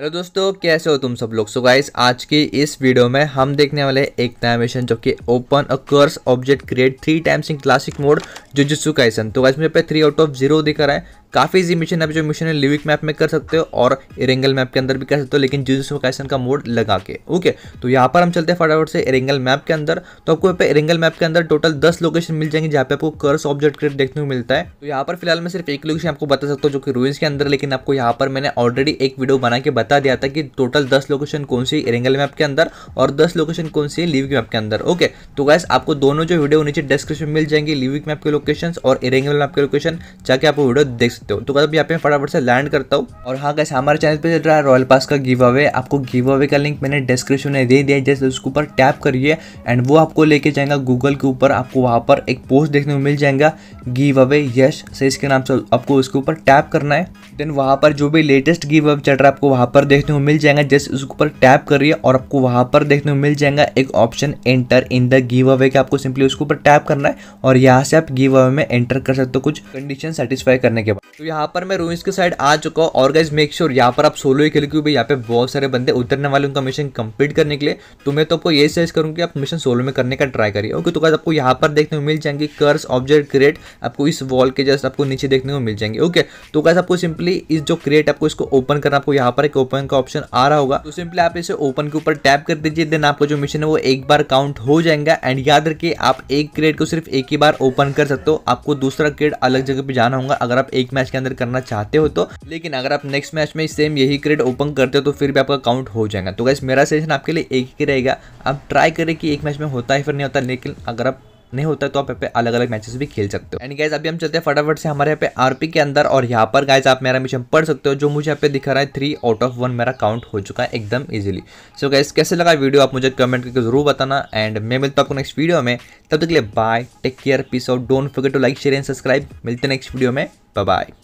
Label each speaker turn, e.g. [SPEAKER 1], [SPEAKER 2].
[SPEAKER 1] hello दोस्तों कैसे हो तुम सब लोग सो गाइस आज की इस वीडियो में हम देखने वाले एक नया मिशन जो कि open a curse object create three times in classic mode Jujutsu Kaisen तो गाइस मुझे पे थ्री आउट ऑफ जीरो दिख रहा है काफ़ी इजी मिशन है जो मिशन है लिविक मैप में कर सकते हो और इरेंगल मैप के अंदर भी कर सकते हो लेकिन जुजुत्सु काइसन का मोड लगा के ओके तो यहाँ पर हम चलते हैं फटाफट से इरेंगल मैप के अंदर तो आपको यहाँ पे इरेंगल मैप के अंदर टोटल दस लोकेशन मिल जाएंगे जहाँ पे आपको कर्स ऑब्जेक्ट क्रिएट देखने को मिलता है तो यहाँ पर फिलहाल मैं सिर्फ एक लोकेशन आपको बता सकता हूँ जो कि रूइंस के अंदर लेकिन आपको यहाँ पर मैंने ऑलरेडी एक वीडियो बना के बता दिया था कि टोटल दस लोकेशन कौन सी एरेंगल मैप के अंदर और दस लोकेशन कौन सी लिविक मैप के अंदर ओके तो गैस आपको दोनों जो वीडियो नीचे डिस्क्रिप्शन मिल जाएंगे लिविक मैप के लोकेशन और एरेंगल मैप के लोकेशन जाके आप वीडियो देख सकते हो तो गैस यहाँ पे फटाफट से लैंड करता हूँ और हाँ गैस हमारे चैनल पर चल रहा है रॉयल पास का गिव अवे आपको गिव अवे का लिंक मैंने डिस्क्रिप्शन में दे दिया जैसे उसके ऊपर टैप करिए एंड वो आपको लेके जाएगा गूगल के ऊपर आपको वहाँ पर एक पोस्ट देखने को मिल जाएगा गिव अवे यश से इसके नाम से आपको उसके ऊपर टैप करना है देन वहाँ पर जो भी लेटेस्ट गिव अप चल रहा है आपको वहाँ पर देखने को मिल जाएगा जैसे उसके ऊपर टैप करिए और आपको वहाँ पर देखने को मिल जाएगा एक option enter in the give away का आपको सिंपली उसके ऊपर टैप करना है और यहाँ से आप गिव अवे में एंटर कर सकते हो कुछ कंडीशन सेटिस्फाई करने के बाद तो यहाँ पर मैं रोइंस के साइड आ चुका हूँ और गाइज मेक श्योर यहाँ पर आप सोलो ही खेल क्योंकि यहाँ पे बहुत सारे बंदे उतरने वाले उनका मिशन कंप्लीट करने के लिए तो मैं तो आपको ये सजेस्ट करूँ आप मिशन सोलो में करने का ट्राई करिए ओके तो गाइज आपको यहाँ पर देखने को मिल जाएंगे कर्स ऑब्जेक्ट क्रिएट आपको इस वॉल के जस्ट आपको नीचे देखने को मिल जाएंगे ओके तो गाइज आपको सिंपली सिंपली इस जो क्रिएट आपको इसको ओपन करना आपको यहाँ पर एक ओपन का ऑप्शन आ रहा होगा तो सिंपली आप इसे ओपन के ऊपर टैप कर दीजिए देन आपका जो मिशन है वो एक बार काउंट हो जाएगा एंड याद रखिए आप एक क्रिएट को सिर्फ एक ही बार ओपन कर सकते हो आपको दूसरा क्रिएट अलग जगह पे जाना होगा अगर आप एक मैच के अंदर करना चाहते हो तो लेकिन अगर आप नेक्स्ट मैच में सेम यही क्रिएट ओपन करते हो तो फिर भी आपका काउंट हो जाएगा तो गैस मेरा सेशन आपके लिए एक ही रहेगा आप ट्राई करें कि एक मैच में होता है फिर नहीं होता लेकिन अगर आप नहीं होता तो आप यहाँ पे अलग अलग मैचेस भी खेल सकते हो एंड गाइज अभी हम चलते हैं फटाफट से हमारे यहाँ पे आरपी के अंदर और यहाँ पर गाइज आप मेरा मिशन पढ़ सकते हो जो मुझे यहाँ पे दिखा रहा है थ्री आउट ऑफ वन मेरा काउंट हो चुका है एकदम ईजिली सो गाइज कैसे लगा वीडियो आप मुझे कमेंट करके जरूर बताना एंड मैं मिलता हूँ आपको नेक्स्ट वीडियो में तब तक के लिए bye take care peace out don't forget to like share and subscribe मिलते हैं नेक्स्ट वीडियो में बाय